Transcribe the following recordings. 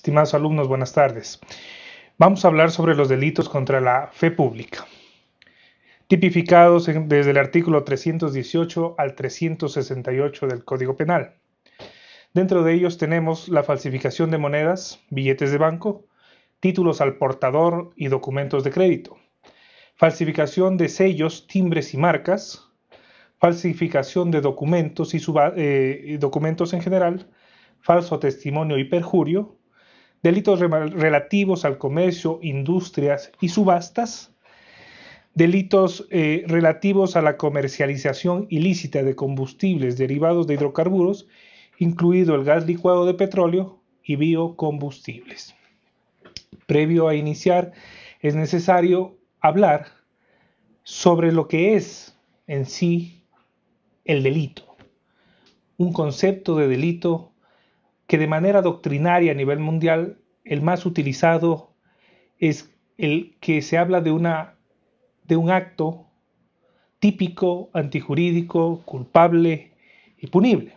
Estimados alumnos, buenas tardes. Vamos a hablar sobre los delitos contra la fe pública, tipificados desde el artículo 318 al 368 del Código Penal. Dentro de ellos tenemos la falsificación de monedas, billetes de banco, títulos al portador y documentos de crédito, falsificación de sellos, timbres y marcas, falsificación de documentos y eh, documentos en general, falso testimonio y perjurio, delitos relativos al comercio, industrias y subastas, delitos eh, relativos a la comercialización ilícita de combustibles derivados de hidrocarburos, incluido el gas licuado de petróleo y biocombustibles. Previo a iniciar, es necesario hablar sobre lo que es en sí el delito. Un concepto de delito que de manera doctrinaria a nivel mundial el más utilizado es el que se habla de, una, de un acto típico, antijurídico, culpable y punible.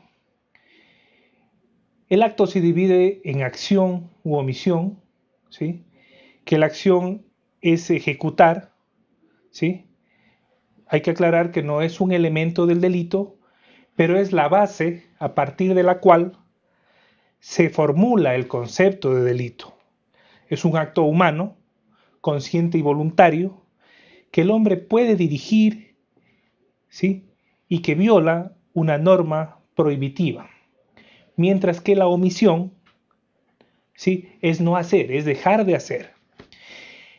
El acto se divide en acción u omisión, ¿sí? que la acción es ejecutar, ¿sí? hay que aclarar que no es un elemento del delito, pero es la base a partir de la cual se formula el concepto de delito. Es un acto humano, consciente y voluntario, que el hombre puede dirigir, ¿sí? Y que viola una norma prohibitiva. Mientras que la omisión, ¿sí? Es no hacer, es dejar de hacer.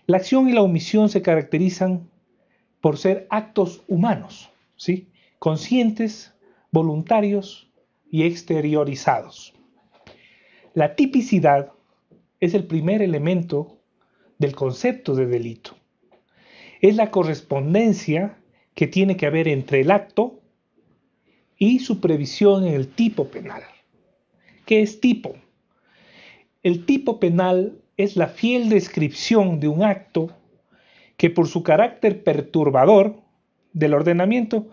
La acción y la omisión se caracterizan por ser actos humanos, ¿sí? Conscientes, voluntarios y exteriorizados. La tipicidad es el primer elemento del concepto de delito. Es la correspondencia que tiene que haber entre el acto y su previsión en el tipo penal. ¿Qué es tipo? El tipo penal es la fiel descripción de un acto que por su carácter perturbador del ordenamiento,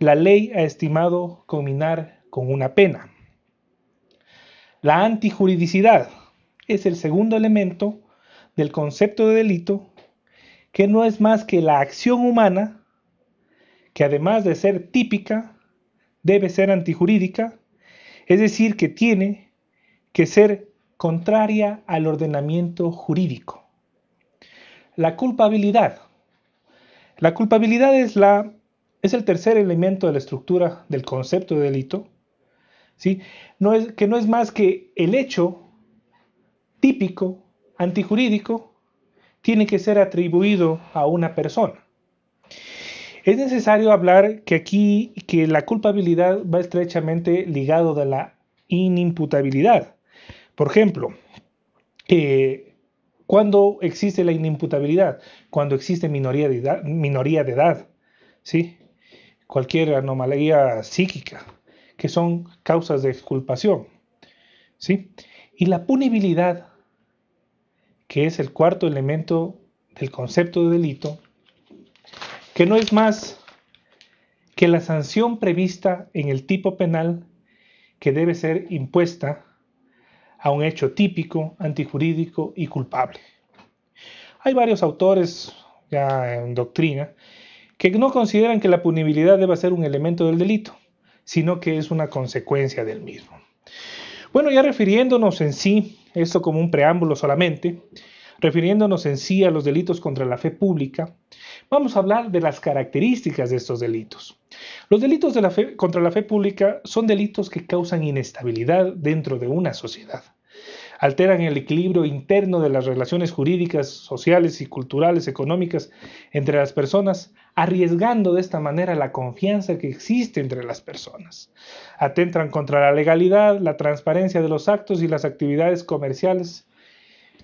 la ley ha estimado combinar con una pena. La antijuridicidad es el segundo elemento del concepto de delito, que no es más que la acción humana, que además de ser típica, debe ser antijurídica, es decir, que tiene que ser contraria al ordenamiento jurídico. La culpabilidad. La culpabilidad es, la, es el tercer elemento de la estructura del concepto de delito no es, que no es más que el hecho típico, antijurídico, tiene que ser atribuido a una persona. Es necesario hablar que aquí que la culpabilidad va estrechamente ligado de la inimputabilidad. Por ejemplo, cuando eh, ¿cuándo existe la inimputabilidad? Cuando existe minoría de edad, minoría de edad ¿sí? cualquier anomalía psíquica, que son causas de exculpación. ¿sí? Y la punibilidad, que es el cuarto elemento del concepto de delito, que no es más que la sanción prevista en el tipo penal que debe ser impuesta a un hecho típico, antijurídico y culpable. Hay varios autores ya en doctrina que no consideran que la punibilidad deba ser un elemento del delito sino que es una consecuencia del mismo. Bueno, ya refiriéndonos en sí, esto como un preámbulo solamente, refiriéndonos en sí a los delitos contra la fe pública, vamos a hablar de las características de estos delitos. Los delitos contra la fe pública son delitos que causan inestabilidad dentro de una sociedad alteran el equilibrio interno de las relaciones jurídicas, sociales y culturales, económicas entre las personas, arriesgando de esta manera la confianza que existe entre las personas. Atentan contra la legalidad, la transparencia de los actos y las actividades comerciales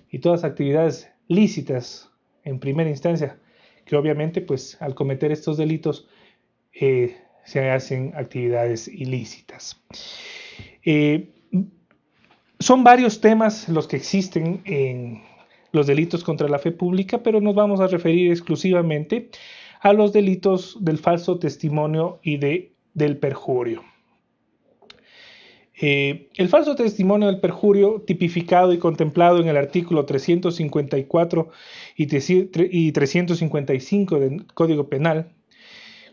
y todas actividades lícitas en primera instancia, que obviamente pues al cometer estos delitos eh, se hacen actividades ilícitas. Eh, son varios temas los que existen en los delitos contra la fe pública, pero nos vamos a referir exclusivamente a los delitos del falso testimonio y del perjurio. Eh, el falso testimonio del perjurio, tipificado y contemplado en el artículo 354 y, 355 del Código Penal,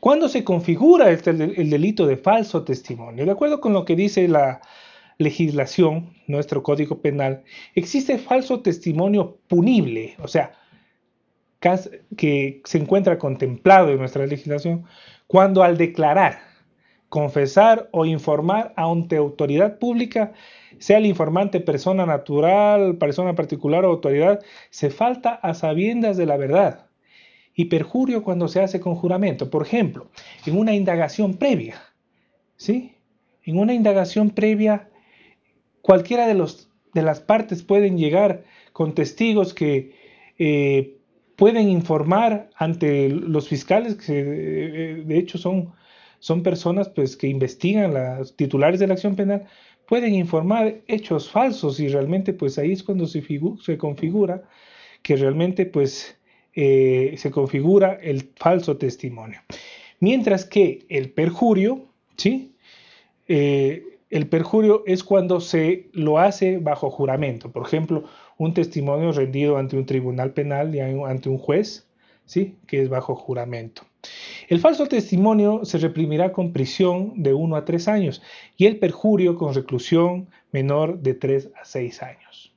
¿Cuándo se configura este, el, delito de falso testimonio, de acuerdo con lo que dice la, legislación, nuestro código penal, existe falso testimonio punible, o sea, que se encuentra contemplado en nuestra legislación, cuando al declarar, confesar o informar ante autoridad pública, sea el informante persona natural, persona particular o autoridad, se falta a sabiendas de la verdad. Y perjurio cuando se hace con juramento, por ejemplo, en una indagación previa, ¿sí? En una indagación previa Cualquiera de, los, de las partes pueden llegar con testigos que eh, pueden informar ante los fiscales, que eh, eh, de hecho son, son personas pues, que investigan, los titulares de la acción penal, pueden informar hechos falsos y realmente pues ahí es cuando se, se configura que realmente pues se configura el falso testimonio. Mientras que el perjurio, ¿sí? El perjurio es cuando se lo hace bajo juramento, por ejemplo, un testimonio rendido ante un tribunal penal y ante un juez, ¿sí? que es bajo juramento. El falso testimonio se reprimirá con prisión de 1 a 3 años y el perjurio con reclusión menor de 3 a 6 años.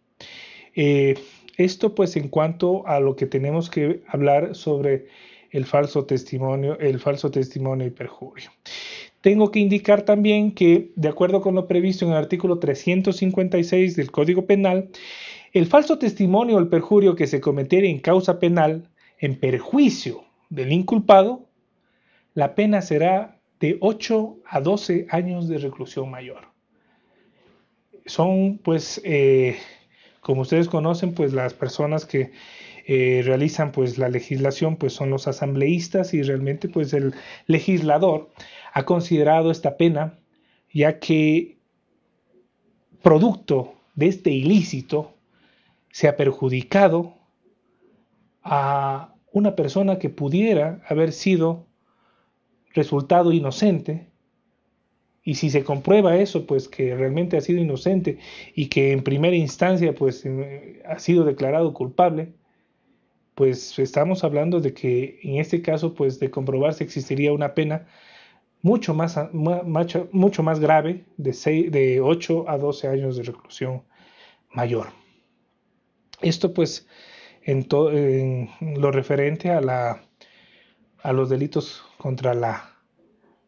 Eh, esto pues en cuanto a lo que tenemos que hablar sobre el falso testimonio, el falso testimonio y perjurio. Tengo que indicar también que, de acuerdo con lo previsto en el artículo 356 del Código Penal, el falso testimonio o el perjurio que se cometiere en causa penal en perjuicio del inculpado, la pena será de 8 a 12 años de reclusión mayor. Son, pues, eh, como ustedes conocen, pues las personas que eh, realizan pues la legislación pues son los asambleístas y realmente pues el legislador ha considerado esta pena ya que producto de este ilícito se ha perjudicado a una persona que pudiera haber sido resultado inocente y si se comprueba eso, pues que realmente ha sido inocente y que en primera instancia pues eh, ha sido declarado culpable, pues estamos hablando de que en este caso, pues de comprobarse existiría una pena mucho más, más grave de, de 8 a 12 años de reclusión mayor. Esto pues en, en lo referente a, la, a los delitos contra la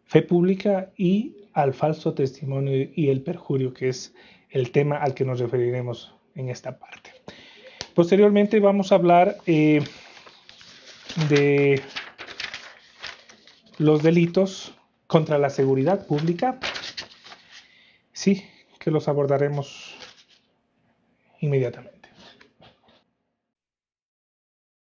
fe pública y al falso testimonio y el perjurio, que es el tema al que nos referiremos en esta parte. Posteriormente vamos a hablar eh, de los delitos contra la seguridad pública. Sí, que los abordaremos inmediatamente.